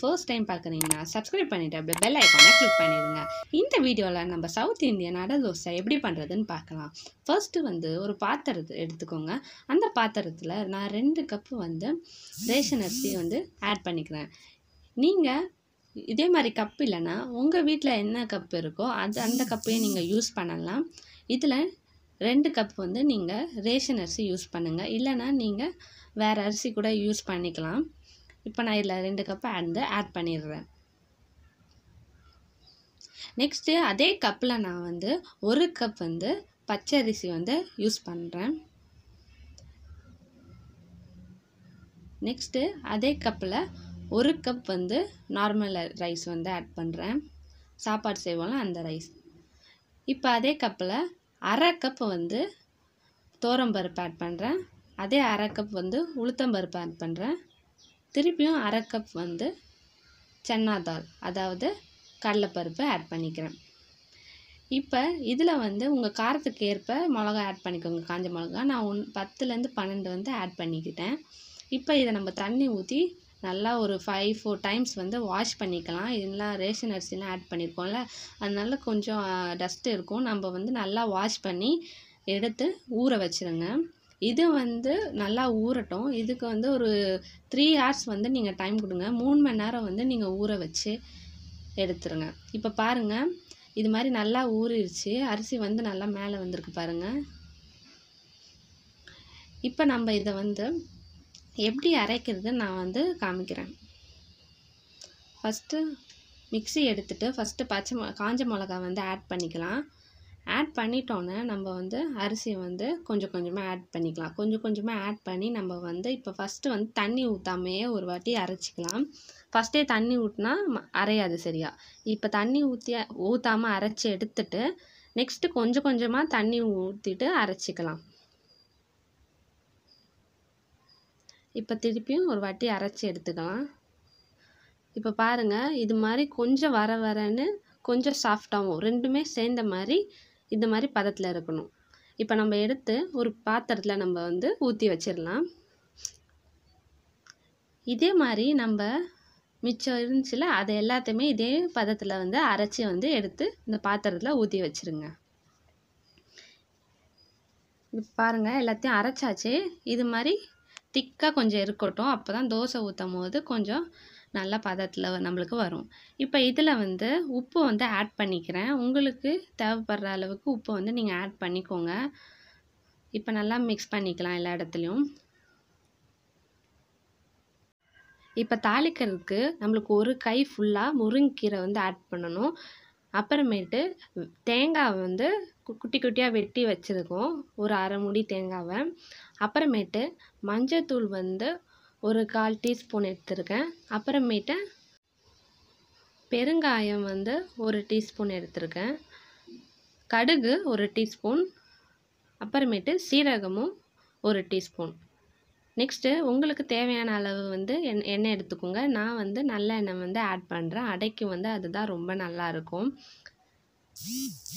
first time பார்க்குறீங்கன்னா subscribe பண்ணிவிட்டு அப்படியே பெல் ஐக்கானை கிளிக் பண்ணிடுங்க இந்த வீடியோவில் நம்ம சவுத் இந்தியன் நட தோசை எப்படி பண்ணுறதுன்னு பார்க்கலாம் ஃபர்ஸ்ட்டு வந்து ஒரு பாத்திரத்தை எடுத்துக்கோங்க அந்த பாத்திரத்தில் நான் ரெண்டு கப்பு வந்து ரேஷன் அரிசி வந்து ஆட் பண்ணிக்கிறேன் நீங்கள் இதே மாதிரி கப் இல்லைன்னா உங்கள் வீட்டில் என்ன கப் இருக்கோ அது அந்த கப்பையும் நீங்கள் யூஸ் பண்ணலாம் இதில் ரெண்டு கப் வந்து நீங்கள் ரேஷன் அரிசி யூஸ் பண்ணுங்கள் இல்லைன்னா நீங்கள் வேறு அரிசி கூட யூஸ் பண்ணிக்கலாம் இப்போ நான் இதில் ரெண்டு கப்பு அந்த ஆட் பண்ணிடுறேன் நெக்ஸ்ட்டு அதே கப்பில் நான் வந்து ஒரு கப் வந்து பச்சரிசி வந்து யூஸ் பண்ணுறேன் நெக்ஸ்ட்டு அதே கப்பில் ஒரு கப் வந்து நார்மல் ரைஸ் வந்து ஆட் பண்ணுறேன் சாப்பாடு செய்வோம்ல அந்த ரைஸ் இப்போ அதே கப்பில் அரை கப் வந்து தோரம்பருப்பு ஆட் பண்ணுறேன் அதே அரை கப் வந்து உளுத்தம்பருப்பு ஆட் பண்ணுறேன் திருப்பியும் அரை கப் வந்து சன்னா தால் அதாவது கடலைப்பருப்பு ஆட் பண்ணிக்கிறேன் இப்போ இதில் வந்து உங்கள் காரத்துக்கு ஏற்ப மிளகா ஆட் பண்ணிக்கோங்க காஞ்ச மிளகா நான் ஒன் பத்துலேருந்து பன்னெண்டு வந்து ஆட் பண்ணிக்கிட்டேன் இப்போ இதை நம்ம தண்ணி ஊற்றி நல்லா ஒரு ஃபைவ் ஃபோர் டைம்ஸ் வந்து வாஷ் பண்ணிக்கலாம் இதெல்லாம் ரேஷன் அரிசிலாம் ஆட் பண்ணியிருக்கோம்ல அதனால கொஞ்சம் டஸ்ட் இருக்கும் நம்ம வந்து நல்லா வாஷ் பண்ணி எடுத்து ஊற வச்சுருங்க இது வந்து நல்லா ஊறட்டும் இதுக்கு வந்து ஒரு த்ரீ ஹார்ஸ் வந்து நீங்கள் டைம் கொடுங்க மூணு மணி நேரம் வந்து நீங்கள் ஊற வச்சு எடுத்துருங்க இப்போ பாருங்கள் இது மாதிரி நல்லா ஊறிடுச்சு அரிசி வந்து நல்லா மேலே வந்திருக்கு பாருங்கள் இப்போ நம்ம இதை வந்து எப்படி அரைக்கிறது நான் வந்து காமிக்கிறேன் ஃபஸ்ட்டு மிக்சி எடுத்துகிட்டு ஃபஸ்ட்டு பச்சை காஞ்ச மிளகா வந்து ஆட் பண்ணிக்கலாம் ஆட் பண்ணிட்டோன்னே நம்ம வந்து அரிசியை வந்து கொஞ்சம் கொஞ்சமாக ஆட் பண்ணிக்கலாம் கொஞ்சம் கொஞ்சமாக ஆட் பண்ணி நம்ம வந்து இப்போ ஃபஸ்ட்டு வந்து தண்ணி ஊற்றாமையே ஒரு வாட்டி அரைச்சிக்கலாம் ஃபஸ்ட்டே தண்ணி ஊற்றினா அரையாது சரியா இப்போ தண்ணி ஊற்றி ஊற்றாமல் அரைச்சி எடுத்துட்டு நெக்ஸ்ட்டு கொஞ்சம் கொஞ்சமாக தண்ணி ஊற்றிட்டு அரைச்சிக்கலாம் இப்போ திருப்பியும் ஒரு வாட்டி அரைச்சி எடுத்துக்கலாம் இப்போ பாருங்கள் இது மாதிரி கொஞ்சம் வர வரன்னு கொஞ்சம் சாஃப்டாகவும் ரெண்டுமே சேர்ந்த மாதிரி இந்த மாதிரி பதத்தில் இருக்கணும் இப்போ நம்ம எடுத்து ஒரு பாத்திரத்தில் நம்ம வந்து ஊற்றி வச்சிடலாம் இதே மாதிரி நம்ம மிச்சம் இருந்துச்சுல அதை எல்லாத்தையுமே இதே பதத்தில் வந்து அரைச்சி வந்து எடுத்து இந்த பாத்திரத்தில் ஊற்றி வச்சுருங்க பாருங்கள் எல்லாத்தையும் அரைச்சாச்சு இது மாதிரி திக்காக கொஞ்சம் இருக்கட்டும் அப்போ தான் தோசை ஊற்றும் போது கொஞ்சம் நல்ல பதத்தில் நம்மளுக்கு வரும் இப்போ இதில் வந்து உப்பு வந்து ஆட் பண்ணிக்கிறேன் உங்களுக்கு தேவைப்படுற அளவுக்கு உப்பு வந்து நீங்கள் ஆட் பண்ணிக்கோங்க இப்போ நல்லா மிக்ஸ் பண்ணிக்கலாம் எல்லா இடத்துலையும் இப்போ தாளிக்கிறதுக்கு நம்மளுக்கு ஒரு கை ஃபுல்லாக முருங்கீரை வந்து ஆட் பண்ணணும் அப்புறமேட்டு தேங்காய் வந்து குட்டி குட்டியாக வெட்டி வச்சுருக்கோம் ஒரு அரை முடி தேங்காவை அப்புறமேட்டு மஞ்சத்தூள் வந்து ஒரு கால் டீஸ்பூன் எடுத்திருக்கேன் அப்புறமேட்டு பெருங்காயம் வந்து ஒரு டீஸ்பூன் எடுத்திருக்கேன் கடுகு ஒரு டீஸ்பூன் அப்புறமேட்டு சீரகமும் ஒரு டீஸ்பூன் நெக்ஸ்ட்டு உங்களுக்கு தேவையான அளவு வந்து என் எண்ணெய் எடுத்துக்கோங்க நான் வந்து நல்ல எண்ணெய் வந்து ஆட் பண்ணுறேன் அடைக்கு வந்து அதுதான் ரொம்ப நல்லாயிருக்கும்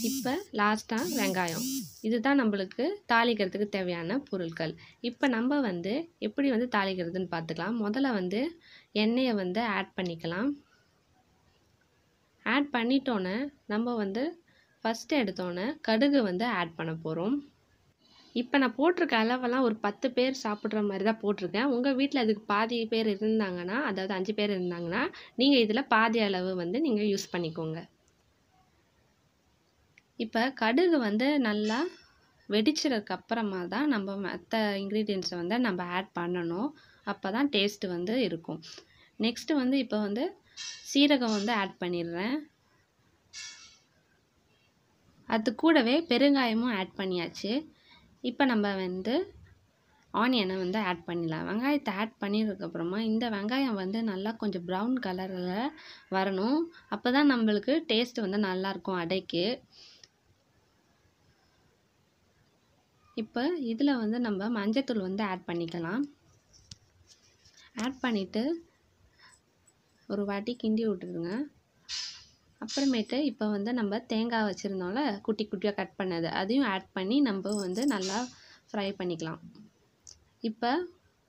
இப்போ லாஸ்ட்டாக வெங்காயம் இதுதான் நம்மளுக்கு தாளிக்கிறதுக்கு தேவையான பொருட்கள் இப்போ நம்ம வந்து எப்படி வந்து தாளிக்கிறதுன்னு பார்த்துக்கலாம் முதல்ல வந்து எண்ணெயை வந்து ஆட் பண்ணிக்கலாம் ஆட் பண்ணிட்டோன்னே நம்ம வந்து ஃபஸ்ட்டு எடுத்தோன்னே கடுகு வந்து ஆட் பண்ண போகிறோம் இப்போ நான் போட்டிருக்க அளவெல்லாம் ஒரு பத்து பேர் சாப்பிட்ற மாதிரி தான் போட்டிருக்கேன் உங்கள் வீட்டில் அதுக்கு பாதி பேர் இருந்தாங்கன்னா அதாவது அஞ்சு பேர் இருந்தாங்கன்னா நீங்கள் இதில் பாதி அளவு வந்து நீங்கள் யூஸ் பண்ணிக்கோங்க இப்போ கடுகு வந்து நல்லா வெடிச்சதுக்கு அப்புறமா தான் நம்ம மற்ற இன்க்ரீடியன்ஸை வந்து நம்ம ஆட் பண்ணணும் அப்போ தான் டேஸ்ட்டு வந்து இருக்கும் நெக்ஸ்ட்டு வந்து இப்போ வந்து சீரகம் வந்து ஆட் பண்ணிடுறேன் அது கூடவே பெருங்காயமும் ஆட் பண்ணியாச்சு இப்போ நம்ம வந்து ஆனியனை வந்து ஆட் பண்ணிடலாம் வெங்காயத்தை ஆட் பண்ணிடுறதுக்கப்புறமா இந்த வெங்காயம் வந்து நல்லா கொஞ்சம் ப்ரௌன் கலரில் வரணும் அப்போ தான் நம்மளுக்கு டேஸ்ட் வந்து நல்லாயிருக்கும் அடைக்கு இப்போ இதில் வந்து நம்ம மஞ்சத்தூள் வந்து ஆட் பண்ணிக்கலாம் ஆட் பண்ணிவிட்டு ஒரு வாட்டி கிண்டி விட்டுருங்க அப்புறமேட்டு இப்போ வந்து நம்ம தேங்காய் வச்சுருந்தோம்ல குட்டி குட்டியாக கட் பண்ணது அதையும் ஆட் பண்ணி நம்ம வந்து நல்லா ஃப்ரை பண்ணிக்கலாம் இப்போ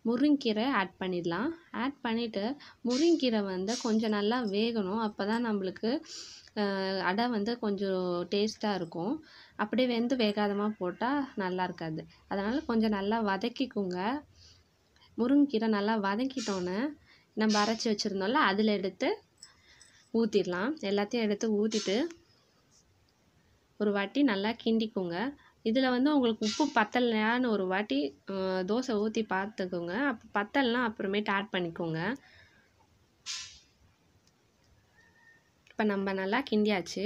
முருங்கீரை ஆட் பண்ணிடலாம் ஆட் பண்ணிவிட்டு முருங்கீரை வந்து கொஞ்சம் நல்லா வேகணும் அப்போ தான் நம்மளுக்கு அடை வந்து கொஞ்சம் டேஸ்ட்டாக இருக்கும் அப்படியே வெந்து வேகாதமாக போட்டால் நல்லா இருக்காது அதனால் கொஞ்சம் நல்லா வதக்கிக்குங்க முருங்கைக்கீரை நல்லா வதக்கிட்டோன்னே நம்ம அரைச்சி வச்சுருந்தோம்ல அதில் எடுத்து ஊற்றிடலாம் எல்லாத்தையும் எடுத்து ஊற்றிட்டு ஒரு வாட்டி நல்லா கிண்டிக்குங்க இதில் வந்து உங்களுக்கு உப்பு பத்தலையான்னு ஒரு வாட்டி தோசை ஊற்றி பார்த்துக்கோங்க அப்போ பத்தலைனா அப்புறமேட்டு ஆட் பண்ணிக்கோங்க இப்போ நம்ம நல்லா கிண்டியாச்சு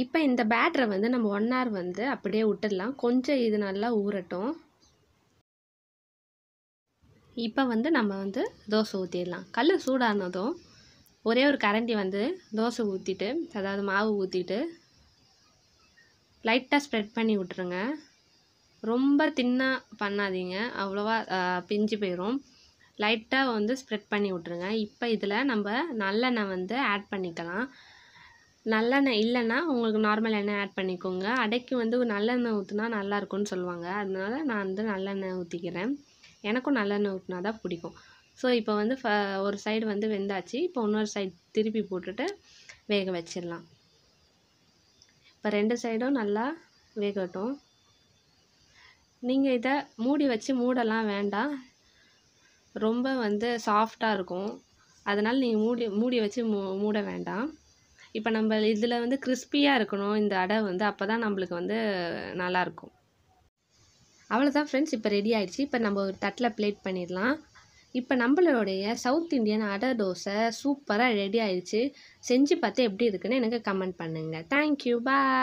இப்போ இந்த பேட்டரை வந்து நம்ம ஒன் ஹவர் வந்து அப்படியே விட்டுடலாம் கொஞ்சம் இது நல்லா ஊறட்டும் இப்போ வந்து நம்ம வந்து தோசை ஊற்றிடலாம் கல் சூடானதும் ஒரே ஒரு கரண்டி வந்து தோசை ஊற்றிட்டு அதாவது மாவு ஊற்றிட்டு லைட்டாக ஸ்ப்ரெட் பண்ணி விட்ருங்க ரொம்ப தின்னாக பண்ணாதீங்க அவ்வளோவா பிஞ்சு போயிடும் லைட்டாக வந்து ஸ்ப்ரெட் பண்ணி விட்ருங்க இப்போ இதில் நம்ம நல்லெண்ணெய் வந்து ஆட் பண்ணிக்கலாம் நல்லெண்ணெய் இல்லைன்னா உங்களுக்கு நார்மல் எண்ணெய் ஆட் பண்ணிக்கோங்க அடைக்கு வந்து நல்லெண்ணெய் ஊற்றுனா நல்லாயிருக்கும்னு சொல்லுவாங்க அதனால நான் வந்து நல்லெண்ணெய் ஊற்றிக்கிறேன் எனக்கும் நல்லெண்ணெய் ஊற்றினா தான் பிடிக்கும் ஸோ இப்போ வந்து ஃப ஒரு சைடு வந்து வெந்தாச்சு இப்போ இன்னொரு சைடு திருப்பி போட்டுட்டு வேக வச்சிடலாம் இப்போ ரெண்டு சைடும் நல்லா வேகட்டும் நீங்கள் இதை மூடி வச்சு மூடலாம் வேண்டாம் ரொம்ப வந்து சாஃப்டாக இருக்கும் அதனால் நீங்கள் மூடி மூடி வச்சு மூ மூட வேண்டாம் இப்போ நம்ம இதில் வந்து கிறிஸ்பியாக இருக்கணும் இந்த அடை வந்து அப்போ தான் நம்மளுக்கு வந்து நல்லாயிருக்கும் அவ்வளோதான் ஃப்ரெண்ட்ஸ் இப்போ ரெடி ஆகிடுச்சு இப்போ நம்ம ஒரு தட்டில் பிளேட் பண்ணிடலாம் இப்போ நம்மளுடைய சவுத் இந்தியன் அடை தோசை சூப்பராக ரெடி ஆகிடுச்சு செஞ்சு பார்த்து எப்படி இருக்குன்னு எனக்கு கமெண்ட் பண்ணுங்கள் தேங்க்யூ பாய்